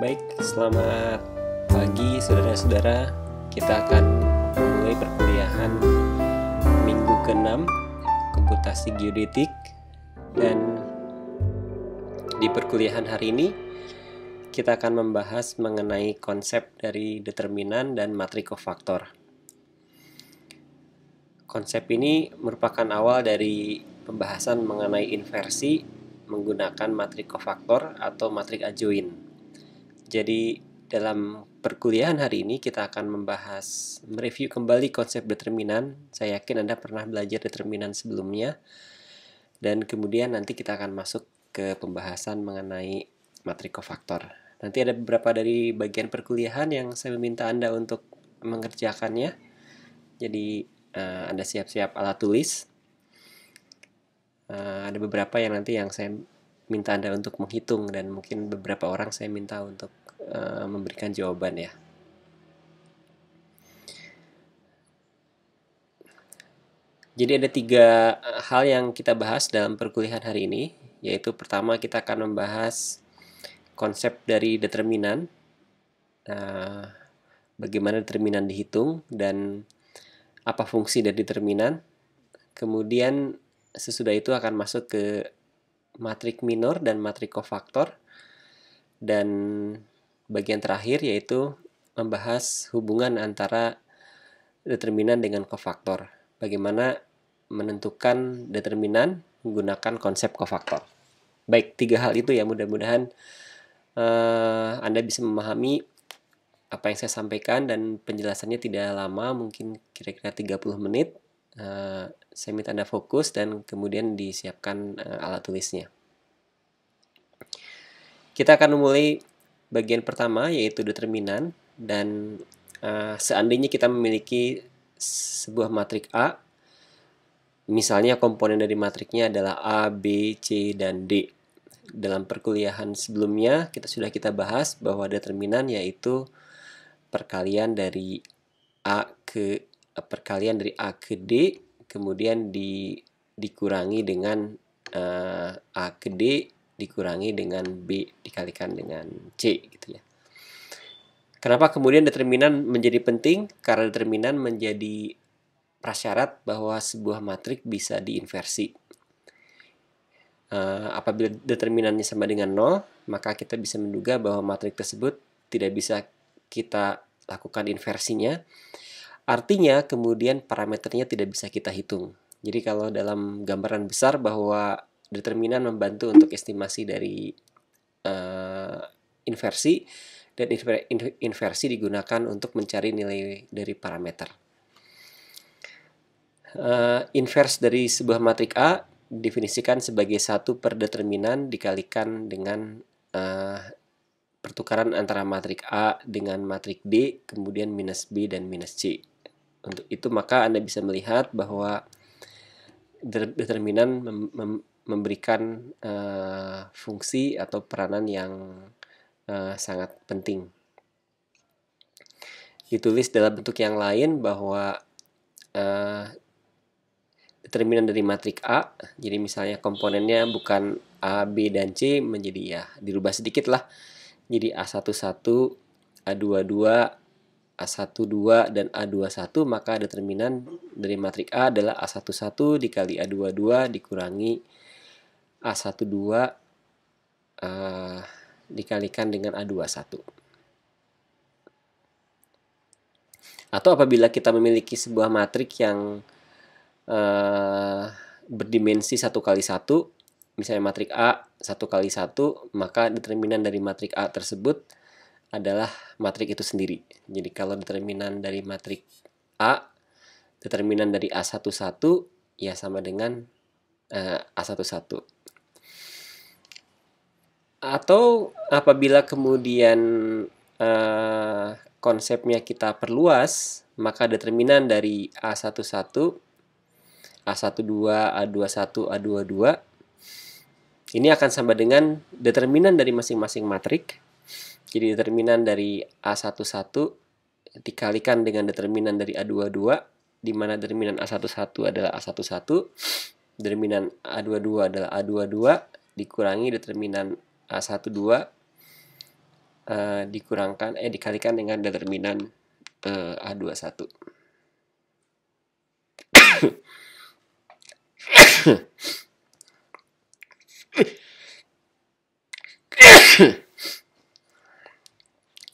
Baik, selamat pagi saudara-saudara. Kita akan mulai perkuliahan minggu ke-6 komputasi geodetik dan di perkuliahan hari ini kita akan membahas mengenai konsep dari determinan dan matrikofaktor. Konsep ini merupakan awal dari pembahasan mengenai inversi menggunakan matrikofaktor atau matrik adjoint. Jadi dalam perkuliahan hari ini kita akan membahas mereview kembali konsep determinan. Saya yakin Anda pernah belajar determinan sebelumnya. Dan kemudian nanti kita akan masuk ke pembahasan mengenai matrikofaktor. Nanti ada beberapa dari bagian perkuliahan yang saya meminta Anda untuk mengerjakannya. Jadi uh, Anda siap-siap alat tulis. Uh, ada beberapa yang nanti yang saya minta Anda untuk menghitung dan mungkin beberapa orang saya minta untuk Eh, memberikan jawaban ya. Jadi ada tiga eh, hal yang kita bahas dalam perkuliahan hari ini, yaitu pertama kita akan membahas konsep dari determinan, nah, bagaimana determinan dihitung dan apa fungsi dari determinan. Kemudian sesudah itu akan masuk ke matrik minor dan matrik kofaktor dan bagian terakhir yaitu membahas hubungan antara determinan dengan kofaktor. Bagaimana menentukan determinan menggunakan konsep kofaktor. Baik, tiga hal itu ya mudah-mudahan uh, Anda bisa memahami apa yang saya sampaikan dan penjelasannya tidak lama, mungkin kira-kira 30 menit. Uh, saya minta Anda fokus dan kemudian disiapkan uh, alat tulisnya. Kita akan memulai bagian pertama yaitu determinan dan uh, seandainya kita memiliki sebuah matrik A misalnya komponen dari matriknya adalah A, B, C, dan D dalam perkuliahan sebelumnya kita sudah kita bahas bahwa determinan yaitu perkalian dari A ke eh, perkalian dari A ke D kemudian di dikurangi dengan uh, A ke D dikurangi dengan B dikalikan dengan C gitu ya. Kenapa kemudian determinan menjadi penting? Karena determinan menjadi prasyarat bahwa sebuah matrik bisa diinversi. Uh, apabila determinannya sama dengan 0, maka kita bisa menduga bahwa matrik tersebut tidak bisa kita lakukan inversinya. Artinya kemudian parameternya tidak bisa kita hitung. Jadi kalau dalam gambaran besar bahwa determinan membantu untuk estimasi dari uh, inversi dan inversi digunakan untuk mencari nilai dari parameter. Uh, inverse dari sebuah matrik A definisikan sebagai satu per determinan dikalikan dengan uh, pertukaran antara matrik A dengan matrik D, kemudian minus B dan minus C. Untuk itu maka Anda bisa melihat bahwa determinan mem mem memberikan uh, fungsi atau peranan yang uh, sangat penting. Ditulis dalam bentuk yang lain bahwa uh, determinan dari matrik A, jadi misalnya komponennya bukan A, B, dan C menjadi ya dirubah sedikit lah. Jadi A11, A22, A12 dan A21 maka determinan dari matrik A adalah A11 dikali A22 dikurangi A12 uh, eh, dikalikan dengan A21. Atau apabila kita memiliki sebuah matrik yang uh, berdimensi satu kali satu misalnya matrik A satu kali satu maka determinan dari matrik A tersebut adalah matrik itu sendiri. Jadi kalau determinan dari matrik A, determinan dari A11 ya sama dengan uh, eh, A11 atau apabila kemudian uh, konsepnya kita perluas, maka determinan dari A11, A12, A21, A22 ini akan sama dengan determinan dari masing-masing matrik. Jadi determinan dari A11 dikalikan dengan determinan dari A22 di mana determinan A11 adalah A11, determinan A22 adalah A22 dikurangi determinan A12 uh, eh, dikurangkan eh dikalikan dengan determinan uh, eh, A21.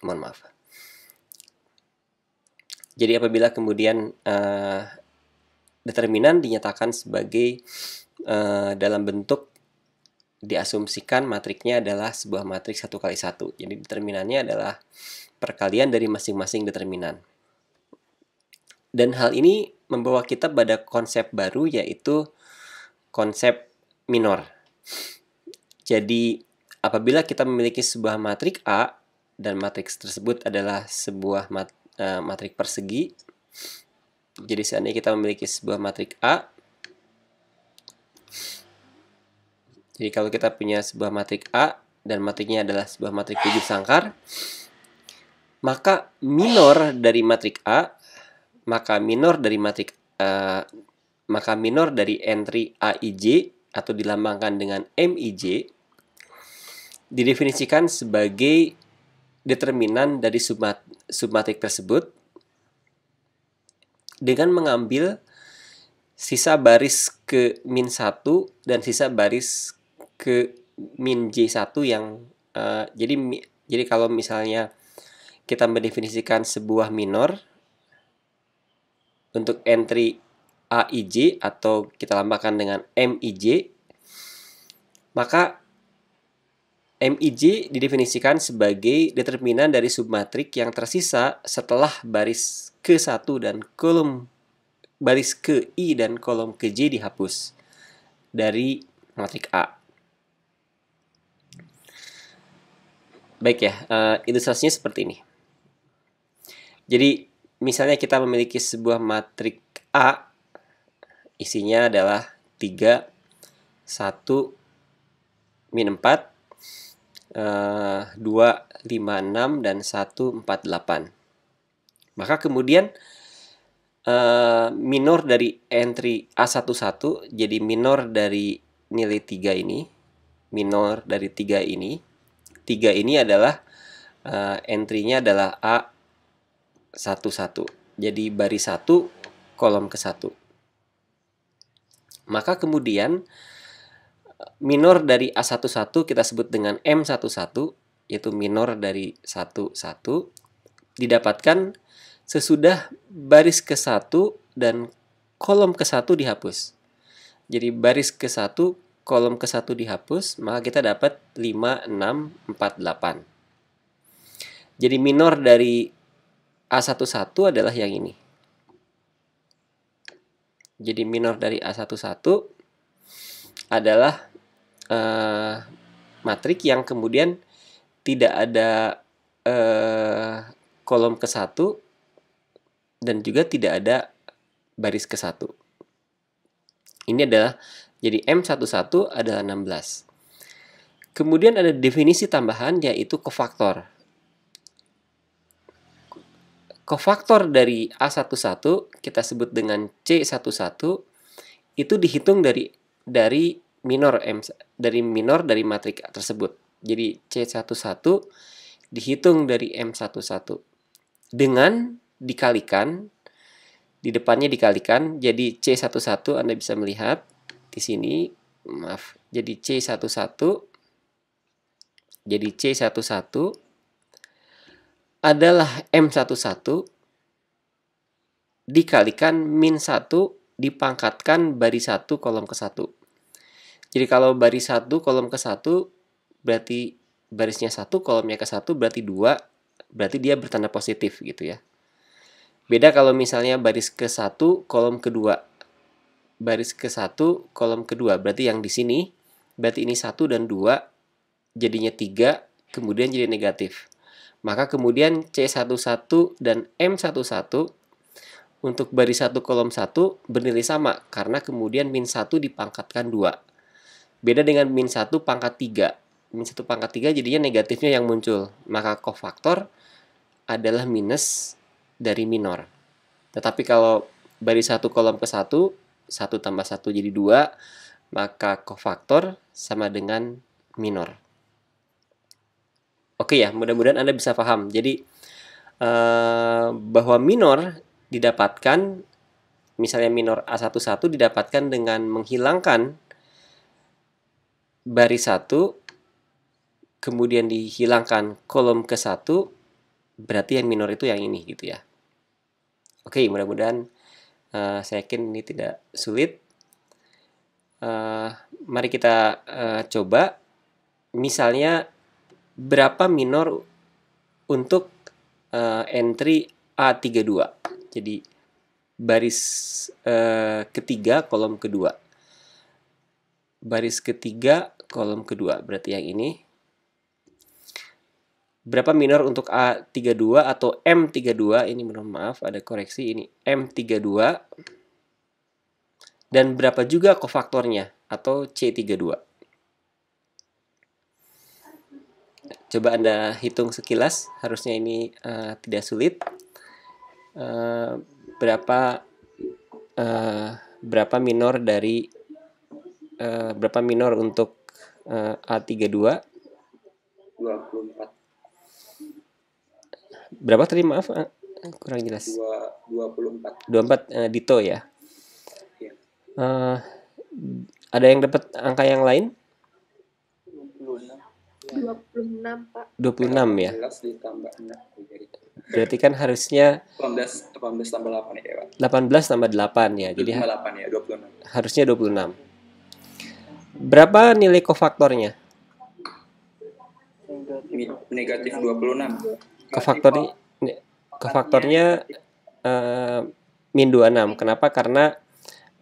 Mohon maaf. Jadi apabila kemudian uh, determinan dinyatakan sebagai uh, dalam bentuk diasumsikan matriksnya adalah sebuah matriks satu kali satu. Jadi determinannya adalah perkalian dari masing-masing determinan. Dan hal ini membawa kita pada konsep baru yaitu konsep minor. Jadi apabila kita memiliki sebuah matriks A dan matriks tersebut adalah sebuah mat, e, matriks persegi. Jadi seandainya kita memiliki sebuah matriks A jadi kalau kita punya sebuah matrik A dan matriknya adalah sebuah matrik tujuh sangkar, maka minor dari matrik A, maka minor dari matrik uh, maka minor dari entry AIJ atau dilambangkan dengan MIJ didefinisikan sebagai determinan dari submat submatrik tersebut dengan mengambil sisa baris ke min 1 dan sisa baris ke min J1 yang uh, jadi jadi kalau misalnya kita mendefinisikan sebuah minor untuk entry AIJ atau kita lambangkan dengan MIJ maka MIJ didefinisikan sebagai determinan dari submatrik yang tersisa setelah baris ke-1 dan kolom baris ke I dan kolom ke J dihapus dari matrik A. Baik ya, uh, ilustrasinya seperti ini. Jadi, misalnya kita memiliki sebuah matrik A, isinya adalah 3, 1, min 4, uh, 2, 5, 6, dan 1, 4, 8. Maka kemudian uh, minor dari entry A11, jadi minor dari nilai 3 ini, minor dari 3 ini, tiga ini adalah uh, entry-nya adalah A11. Jadi baris 1 kolom ke 1. Maka kemudian minor dari A11 kita sebut dengan M11 yaitu minor dari 11 didapatkan sesudah baris ke-1 dan kolom ke-1 dihapus. Jadi baris ke-1 kolom ke-1 dihapus, maka kita dapat 5, 6, 4, 8. Jadi minor dari A11 adalah yang ini. Jadi minor dari A11 adalah uh, matrik yang kemudian tidak ada uh, kolom ke-1 dan juga tidak ada baris ke-1. Ini adalah jadi M11 adalah 16. Kemudian ada definisi tambahan yaitu kofaktor. Kofaktor dari A11 kita sebut dengan C11 itu dihitung dari dari minor M dari minor dari matriks tersebut. Jadi C11 dihitung dari M11 dengan dikalikan di depannya dikalikan jadi C11 Anda bisa melihat di sini maaf jadi C11 jadi C11 adalah M11 dikalikan min 1 dipangkatkan baris 1 kolom ke 1. Jadi kalau baris 1 kolom ke 1 berarti barisnya 1 kolomnya ke 1 berarti 2 berarti dia bertanda positif gitu ya. Beda kalau misalnya baris ke 1 kolom ke 2 baris ke satu kolom kedua berarti yang di sini berarti ini satu dan dua jadinya tiga kemudian jadi negatif maka kemudian C11 dan M11 untuk baris 1 kolom 1 bernilai sama karena kemudian min 1 dipangkatkan 2. Beda dengan min 1 pangkat 3. Min 1 pangkat 3 jadinya negatifnya yang muncul. Maka kofaktor adalah minus dari minor. Tetapi kalau baris 1 kolom ke 1 1 tambah 1 jadi 2, maka kofaktor sama dengan minor. Oke ya, mudah-mudahan Anda bisa paham. Jadi, eh, bahwa minor didapatkan, misalnya minor A11 didapatkan dengan menghilangkan baris 1, kemudian dihilangkan kolom ke 1, berarti yang minor itu yang ini gitu ya. Oke, mudah-mudahan Uh, saya yakin ini tidak sulit. Uh, mari kita uh, coba. Misalnya berapa minor untuk uh, entry A32. Jadi baris uh, ketiga kolom kedua. Baris ketiga kolom kedua berarti yang ini berapa minor untuk A32 atau M32 ini mohon maaf ada koreksi ini M32 dan berapa juga kofaktornya atau C32 coba anda hitung sekilas harusnya ini uh, tidak sulit uh, berapa uh, berapa minor dari uh, berapa minor untuk uh, A32 24 berapa tadi maaf eh, kurang jelas. Dua puluh empat. Dua empat eh, Dito ya. Uh, ada yang dapat angka yang lain? 26. enam Pak. 26 ya. enam ya Berarti kan harusnya 18 18 tambah 8 ya, Pak. ya. Jadi ya, 26. Harusnya Berapa nilai kofaktornya? Negatif 26 ke faktornya nah, ke faktornya uh, min 26 kenapa karena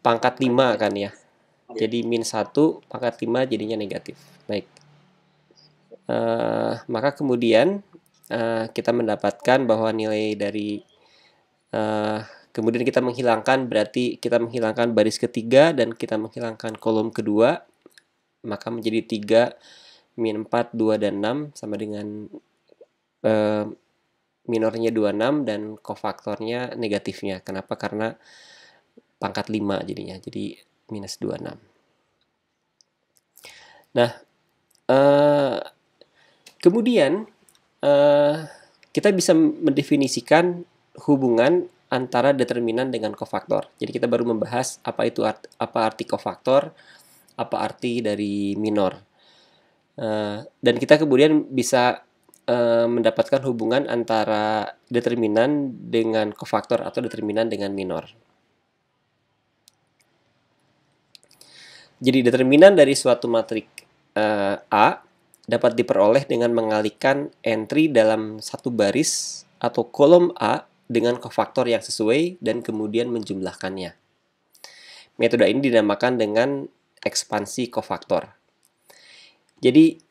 pangkat 5 kan ya jadi min 1 pangkat 5 jadinya negatif baik uh, maka kemudian uh, kita mendapatkan bahwa nilai dari uh, kemudian kita menghilangkan berarti kita menghilangkan baris ketiga dan kita menghilangkan kolom kedua maka menjadi 3 min 4, 2, dan 6 sama dengan minornya minornya 26 dan kofaktornya negatifnya. Kenapa? Karena pangkat 5 jadinya. Jadi minus 26. Nah, uh, kemudian uh, kita bisa mendefinisikan hubungan antara determinan dengan kofaktor. Jadi kita baru membahas apa itu art, apa arti kofaktor, apa arti dari minor. Uh, dan kita kemudian bisa Eh, mendapatkan hubungan antara determinan dengan kofaktor atau determinan dengan minor. Jadi determinan dari suatu matrik uh, A dapat diperoleh dengan mengalihkan entry dalam satu baris atau kolom A dengan kofaktor yang sesuai dan kemudian menjumlahkannya. Metode ini dinamakan dengan ekspansi kofaktor. Jadi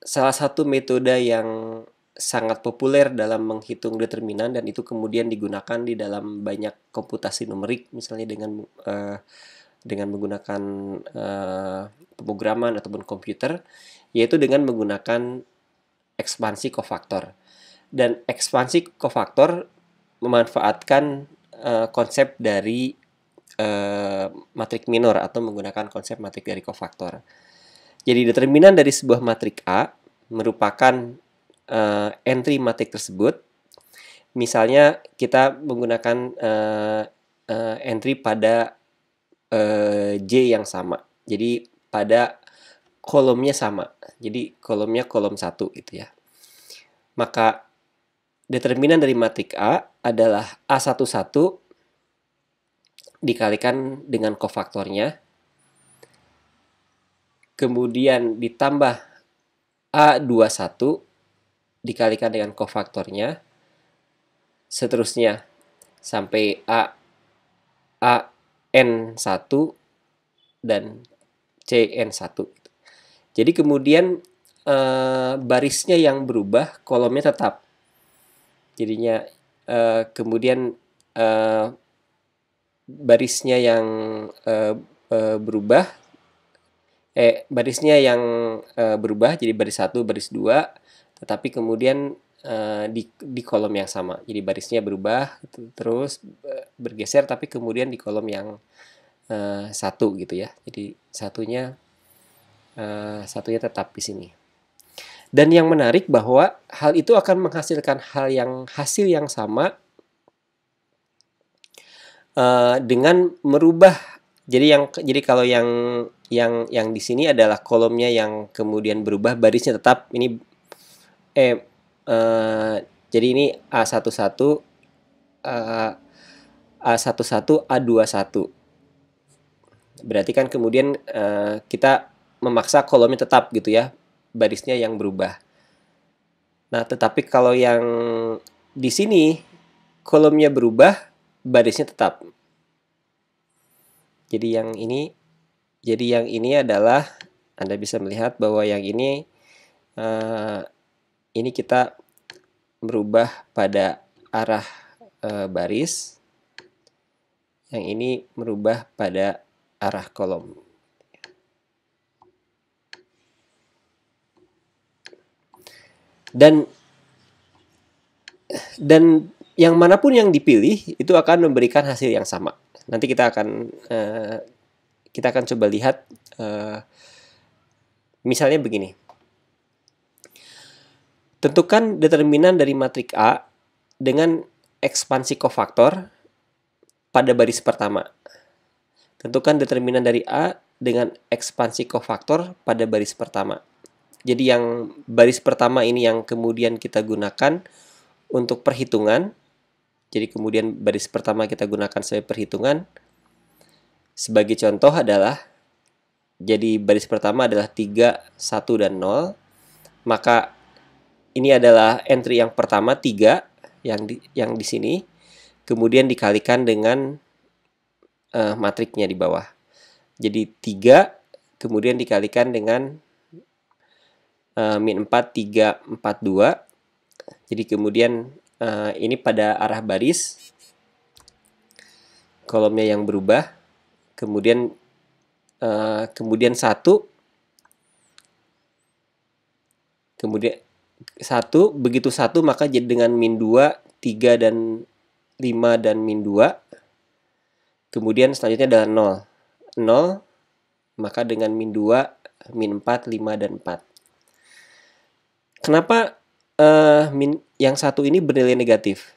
salah satu metode yang sangat populer dalam menghitung determinan dan itu kemudian digunakan di dalam banyak komputasi numerik misalnya dengan uh, dengan menggunakan uh, pemrograman ataupun komputer yaitu dengan menggunakan ekspansi kofaktor dan ekspansi kofaktor memanfaatkan uh, konsep dari uh, matrik minor atau menggunakan konsep matrik dari kofaktor. Jadi determinan dari sebuah matrik A merupakan uh, entry matrik tersebut. Misalnya kita menggunakan uh, uh, entry pada uh, J yang sama. Jadi pada kolomnya sama. Jadi kolomnya kolom satu gitu ya. Maka determinan dari matrik A adalah A11 dikalikan dengan kofaktornya kemudian ditambah A21 dikalikan dengan kofaktornya seterusnya sampai A A 1 dan CN1. Jadi kemudian e, barisnya yang berubah, kolomnya tetap. Jadinya e, kemudian e, barisnya yang e, e, berubah eh barisnya yang eh, berubah jadi baris satu baris dua tetapi kemudian eh, di di kolom yang sama jadi barisnya berubah gitu, terus eh, bergeser tapi kemudian di kolom yang eh, satu gitu ya jadi satunya eh, satunya tetap di sini dan yang menarik bahwa hal itu akan menghasilkan hal yang hasil yang sama uh, dengan merubah jadi yang jadi kalau yang yang yang di sini adalah kolomnya yang kemudian berubah barisnya tetap ini eh uh, jadi ini A11 uh, A11 A21. Berarti kan kemudian uh, kita memaksa kolomnya tetap gitu ya, barisnya yang berubah. Nah, tetapi kalau yang di sini kolomnya berubah, barisnya tetap. Jadi yang ini jadi yang ini adalah Anda bisa melihat bahwa yang ini uh, ini kita merubah pada arah uh, baris. Yang ini merubah pada arah kolom. Dan dan yang manapun yang dipilih itu akan memberikan hasil yang sama nanti kita akan uh, kita akan coba lihat uh, misalnya begini. Tentukan determinan dari matrik A dengan ekspansi kofaktor pada baris pertama. Tentukan determinan dari A dengan ekspansi kofaktor pada baris pertama. Jadi yang baris pertama ini yang kemudian kita gunakan untuk perhitungan jadi kemudian baris pertama kita gunakan sebagai perhitungan. Sebagai contoh adalah, jadi baris pertama adalah 3, 1, dan 0. Maka ini adalah entry yang pertama 3 yang di, yang di sini kemudian dikalikan dengan uh, matriknya di bawah jadi 3 kemudian dikalikan dengan uh, min 4 3 4 2 jadi kemudian Eh, ini pada arah baris kolomnya yang berubah kemudian uh, kemudian satu kemudian satu begitu satu maka jadi dengan min 2 3 dan 5 dan min 2 kemudian selanjutnya adalah 0 0 maka dengan min 2 min 4 5 dan 4 kenapa uh, min yang satu ini bernilai negatif.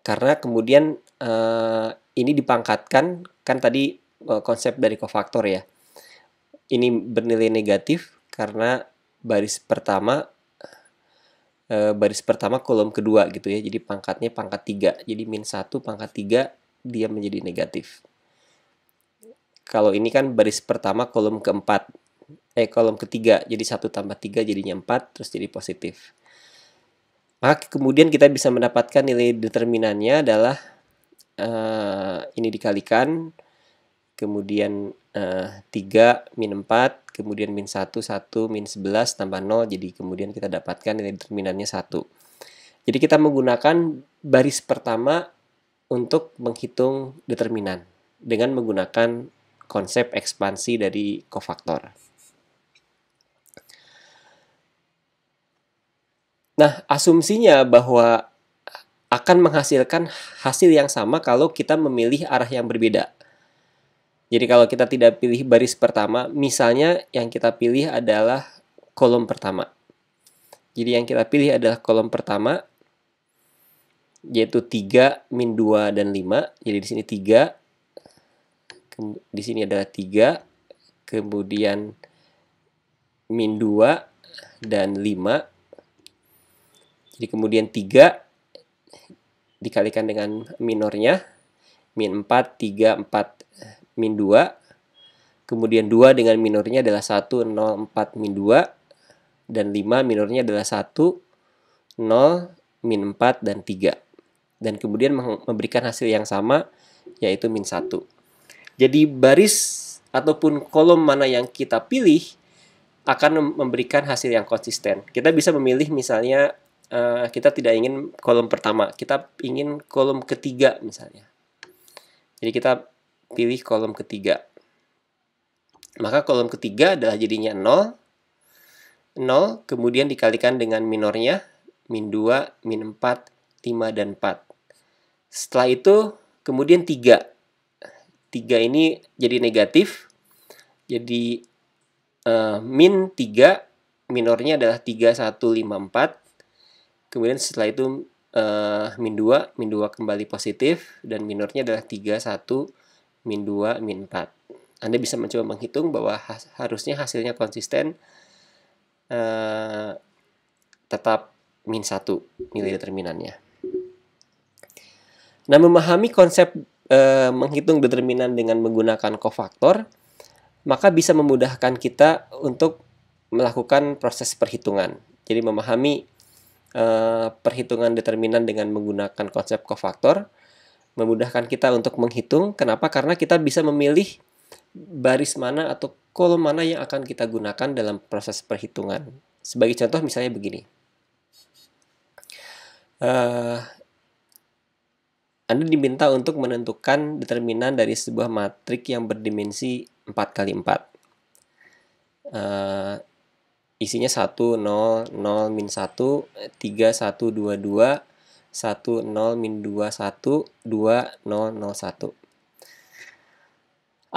Karena kemudian uh, ini dipangkatkan, kan tadi uh, konsep dari kofaktor ya. Ini bernilai negatif karena baris pertama eh, baris pertama kolom kedua gitu ya. Jadi pangkatnya pangkat 3. Jadi min 1 pangkat 3 dia menjadi negatif. Kalau ini kan baris pertama kolom keempat eh kolom ketiga jadi satu tambah tiga jadinya empat terus jadi positif maka kemudian kita bisa mendapatkan nilai determinannya adalah uh, ini dikalikan kemudian uh, eh, 3 min 4 kemudian min 1 1 min 11 tambah 0 jadi kemudian kita dapatkan nilai determinannya 1 jadi kita menggunakan baris pertama untuk menghitung determinan dengan menggunakan konsep ekspansi dari kofaktor. Nah, asumsinya bahwa akan menghasilkan hasil yang sama kalau kita memilih arah yang berbeda. Jadi kalau kita tidak pilih baris pertama, misalnya yang kita pilih adalah kolom pertama. Jadi yang kita pilih adalah kolom pertama, yaitu 3, min 2, dan 5. Jadi di sini 3, di sini adalah 3, kemudian min 2, dan 5, jadi kemudian 3 dikalikan dengan minornya. Min 4, 3, 4, min 2. Kemudian 2 dengan minornya adalah 1, 0, 4, min 2. Dan 5 minornya adalah 1, 0, min 4, dan 3. Dan kemudian memberikan hasil yang sama, yaitu min 1. Jadi baris ataupun kolom mana yang kita pilih akan memberikan hasil yang konsisten. Kita bisa memilih misalnya uh, kita tidak ingin kolom pertama, kita ingin kolom ketiga misalnya. Jadi kita pilih kolom ketiga. Maka kolom ketiga adalah jadinya 0, 0, kemudian dikalikan dengan minornya, min 2, min 4, 5, dan 4. Setelah itu, kemudian 3. 3 ini jadi negatif, jadi uh, min 3, minornya adalah 3, 1, 5, 4, kemudian setelah itu uh, min 2, min 2 kembali positif, dan minornya adalah 3, 1, min 2, min 4. Anda bisa mencoba menghitung bahwa has harusnya hasilnya konsisten uh, tetap min 1 nilai determinannya. Nah, memahami konsep uh, menghitung determinan dengan menggunakan kofaktor, maka bisa memudahkan kita untuk melakukan proses perhitungan. Jadi memahami Eh, perhitungan determinan dengan menggunakan konsep kofaktor memudahkan kita untuk menghitung. Kenapa? Karena kita bisa memilih baris mana atau kolom mana yang akan kita gunakan dalam proses perhitungan. Sebagai contoh misalnya begini. Uh, anda diminta untuk menentukan determinan dari sebuah matrik yang berdimensi 4x4. Uh, isinya 1 0 0 min 1 3 1 2 2 1 0 min 2 1 2 0 0 1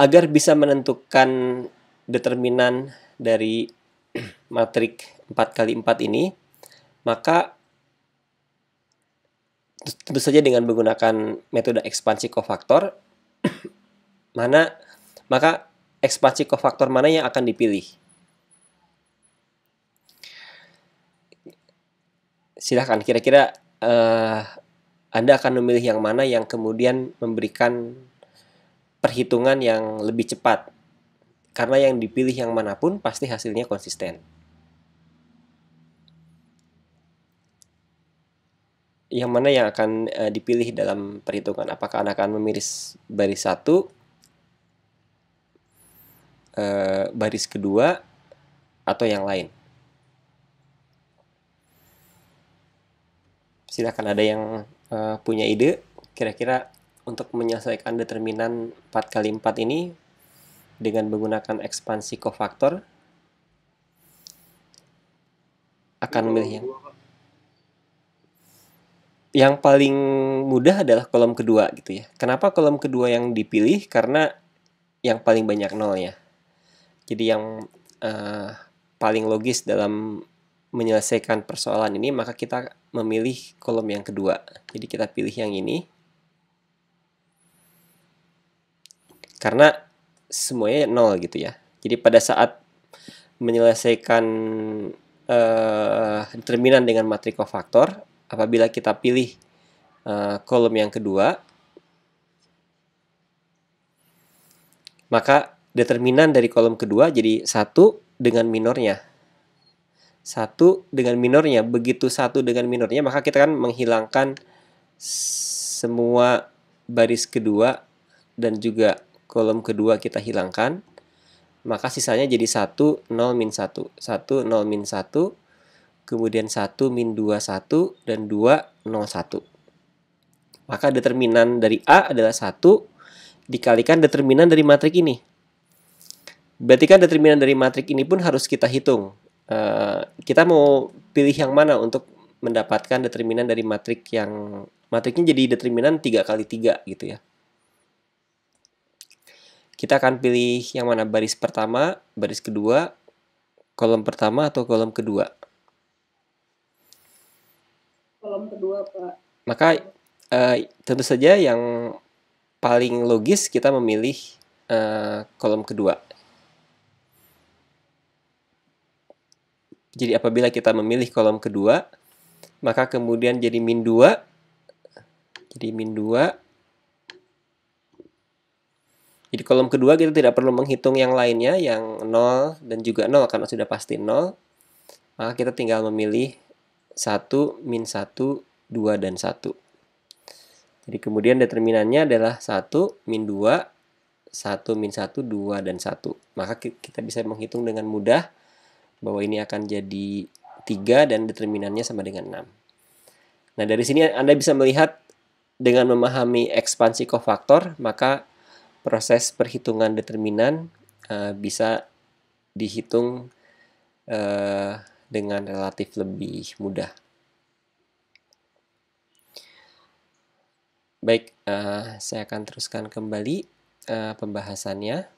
agar bisa menentukan determinan dari matrik 4 kali 4 ini maka tentu saja dengan menggunakan metode ekspansi kofaktor mana maka ekspansi kofaktor mana yang akan dipilih silahkan kira-kira uh, Anda akan memilih yang mana yang kemudian memberikan perhitungan yang lebih cepat karena yang dipilih yang manapun pasti hasilnya konsisten. Yang mana yang akan uh, dipilih dalam perhitungan? Apakah Anda akan memilih baris satu, uh, baris kedua, atau yang lain? silahkan ada yang uh, punya ide kira-kira untuk menyelesaikan determinan 4 x 4 ini dengan menggunakan ekspansi kofaktor akan memilih yang yang paling mudah adalah kolom kedua gitu ya. Kenapa kolom kedua yang dipilih? Karena yang paling banyak nol ya. Jadi yang uh, paling logis dalam menyelesaikan persoalan ini, maka kita memilih kolom yang kedua. Jadi kita pilih yang ini. Karena semuanya nol gitu ya. Jadi pada saat menyelesaikan uh, determinan dengan matriko faktor apabila kita pilih uh, kolom yang kedua, maka determinan dari kolom kedua jadi satu dengan minornya satu dengan minornya begitu satu dengan minornya maka kita kan menghilangkan semua baris kedua dan juga kolom kedua kita hilangkan maka sisanya jadi 1 0 min 1 1 0 min 1 kemudian 1 min 2 1 dan 2 0 1 maka determinan dari A adalah 1 dikalikan determinan dari matrik ini berarti kan determinan dari matrik ini pun harus kita hitung Eh, kita mau pilih yang mana untuk mendapatkan determinan dari matrik yang matriknya jadi determinan tiga kali tiga gitu ya. Kita akan pilih yang mana baris pertama, baris kedua, kolom pertama atau kolom kedua. Kolom kedua, Pak. Maka uh, tentu saja yang paling logis kita memilih uh, kolom kedua. Jadi apabila kita memilih kolom kedua, maka kemudian jadi min 2. Jadi min 2. Jadi kolom kedua kita tidak perlu menghitung yang lainnya, yang 0 dan juga 0 karena sudah pasti 0. Maka kita tinggal memilih 1, min 1, 2, dan 1. Jadi kemudian determinannya adalah 1, min 2, 1, min 1, 2, dan 1. Maka kita bisa menghitung dengan mudah bahwa ini akan jadi 3 dan determinannya sama dengan 6. Nah, dari sini Anda bisa melihat dengan memahami ekspansi kofaktor, maka proses perhitungan determinan uh, bisa dihitung uh, dengan relatif lebih mudah. Baik, uh, saya akan teruskan kembali uh, pembahasannya.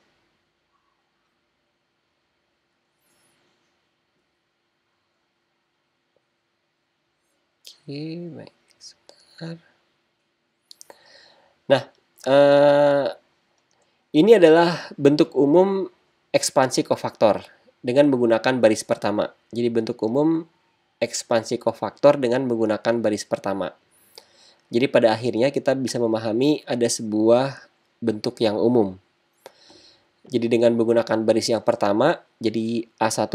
lagi baik sebentar nah eh, ini adalah bentuk umum ekspansi kofaktor dengan menggunakan baris pertama jadi bentuk umum ekspansi kofaktor dengan menggunakan baris pertama jadi pada akhirnya kita bisa memahami ada sebuah bentuk yang umum jadi dengan menggunakan baris yang pertama, jadi A11,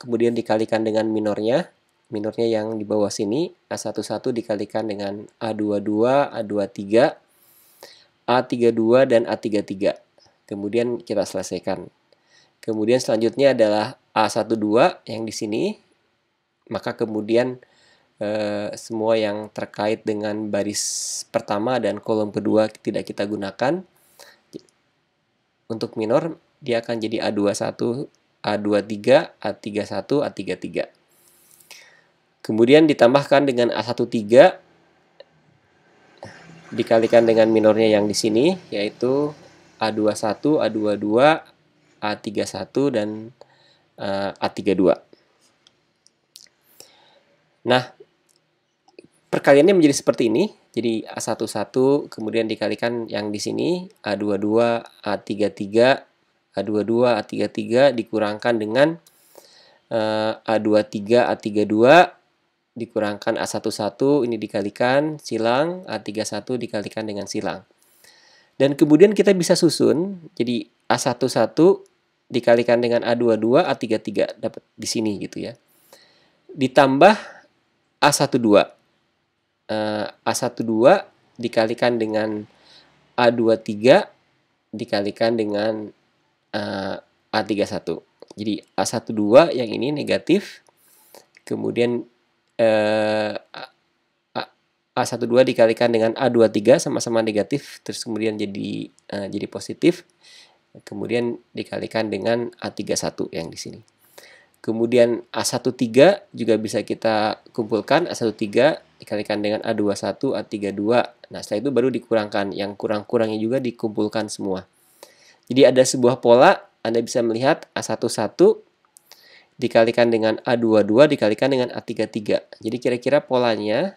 kemudian dikalikan dengan minornya, minornya yang di bawah sini A11 dikalikan dengan A22, A23, A32 dan A33. Kemudian kita selesaikan. Kemudian selanjutnya adalah A12 yang di sini maka kemudian e, semua yang terkait dengan baris pertama dan kolom kedua tidak kita gunakan. Untuk minor dia akan jadi A21, A23, A31, A33. Kemudian ditambahkan dengan A13 dikalikan dengan minornya yang di sini yaitu A21, A22, A31 dan uh, eh, A32. Nah, perkaliannya menjadi seperti ini. Jadi A11 kemudian dikalikan yang di sini A22, A33, A22, A33 dikurangkan dengan uh, A23, A32 dikurangkan A11 ini dikalikan silang, A31 dikalikan dengan silang. Dan kemudian kita bisa susun, jadi A11 dikalikan dengan A22, A33 dapat di sini gitu ya. Ditambah A12. Uh, A12 dikalikan dengan A23 dikalikan dengan uh, eh, A31. Jadi A12 yang ini negatif, kemudian eh, A12 dikalikan dengan A23 sama-sama negatif terus kemudian jadi eh, jadi positif kemudian dikalikan dengan A31 yang di sini. Kemudian A13 juga bisa kita kumpulkan A13 dikalikan dengan A21, A32. Nah, setelah itu baru dikurangkan. Yang kurang-kurangnya juga dikumpulkan semua. Jadi ada sebuah pola, Anda bisa melihat A11 dikalikan dengan A22 dikalikan dengan A33. Jadi kira-kira polanya,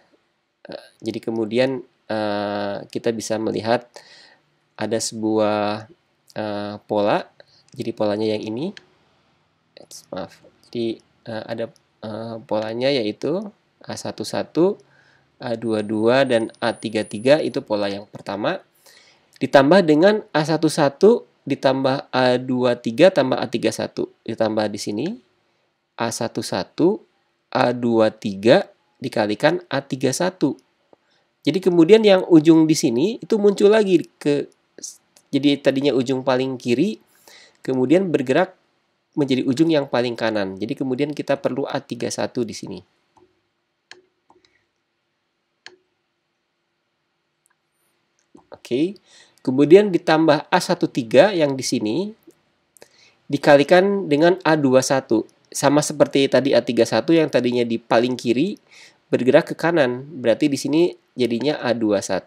eh, jadi kemudian uh, kita bisa melihat ada sebuah uh, pola, jadi polanya yang ini, maaf, jadi uh, ada uh, polanya yaitu A11, A22, dan A33 itu pola yang pertama, ditambah dengan A11 ditambah A23 tambah A31 ditambah di sini A11, A23 dikalikan A31. Jadi kemudian yang ujung di sini itu muncul lagi ke jadi tadinya ujung paling kiri kemudian bergerak menjadi ujung yang paling kanan. Jadi kemudian kita perlu A31 di sini. Oke. Kemudian ditambah A13 yang di sini dikalikan dengan A21 sama seperti tadi A31 yang tadinya di paling kiri bergerak ke kanan. Berarti di sini jadinya A21.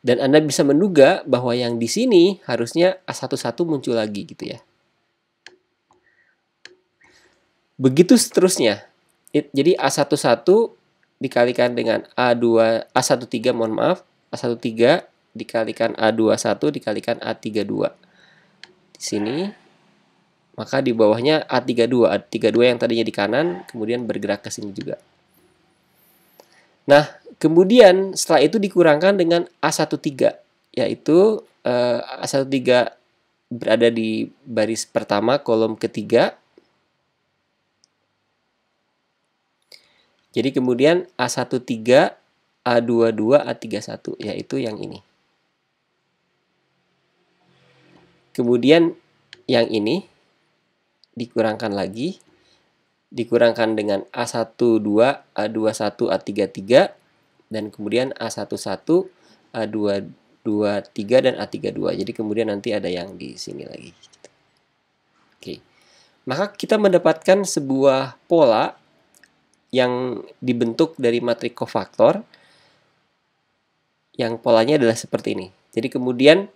Dan Anda bisa menduga bahwa yang di sini harusnya A11 muncul lagi gitu ya. Begitu seterusnya. Jadi A11 dikalikan dengan A2 A13 mohon maaf, A13 dikalikan A21 dikalikan A32. Di sini maka di bawahnya A32, A32 yang tadinya di kanan kemudian bergerak ke sini juga. Nah, kemudian setelah itu dikurangkan dengan A13 yaitu eh, A13 berada di baris pertama kolom ketiga Jadi kemudian A13, A22, A31 yaitu yang ini. Kemudian yang ini dikurangkan lagi dikurangkan dengan A12, A21, A33 dan kemudian A11, A223 dan A32. Jadi kemudian nanti ada yang di sini lagi. Oke. Maka kita mendapatkan sebuah pola yang dibentuk dari matriks kofaktor yang polanya adalah seperti ini. Jadi kemudian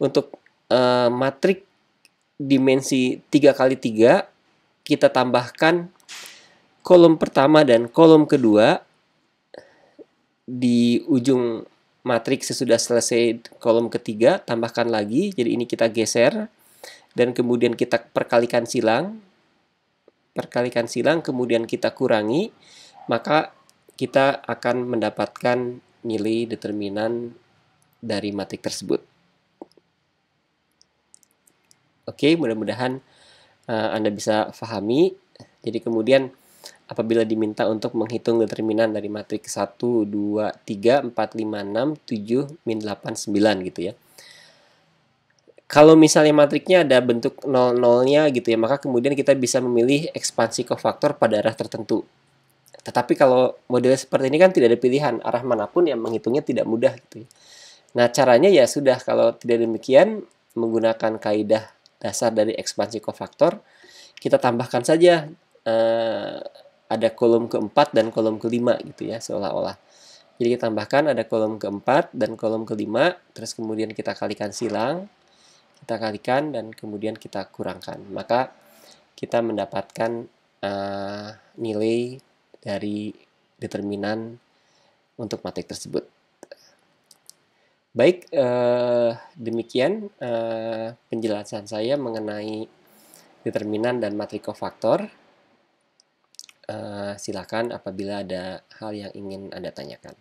untuk e, matrik dimensi tiga kali tiga kita tambahkan kolom pertama dan kolom kedua di ujung matriks sesudah selesai kolom ketiga tambahkan lagi jadi ini kita geser dan kemudian kita perkalikan silang perkalikan silang kemudian kita kurangi maka kita akan mendapatkan nilai determinan dari matriks tersebut Oke, okay, mudah-mudahan uh, Anda bisa pahami. Jadi kemudian apabila diminta untuk menghitung determinan dari matriks 1, 2, 3, 4, 5, 6, 7, min 8, 9 gitu ya. Kalau misalnya matriksnya ada bentuk 0-0-nya gitu ya, maka kemudian kita bisa memilih ekspansi kofaktor pada arah tertentu. Tetapi kalau model seperti ini kan tidak ada pilihan, arah manapun yang menghitungnya tidak mudah gitu ya. Nah caranya ya sudah, kalau tidak demikian menggunakan kaidah dasar dari ekspansi kofaktor, kita tambahkan saja uh, ada kolom keempat dan kolom kelima gitu ya seolah-olah. Jadi kita tambahkan ada kolom keempat dan kolom kelima, terus kemudian kita kalikan silang, kita kalikan dan kemudian kita kurangkan. Maka kita mendapatkan uh, nilai dari determinan untuk matrik tersebut. Baik, eh, demikian eh, penjelasan saya mengenai determinan dan matriko faktor. Eh, silakan apabila ada hal yang ingin Anda tanyakan.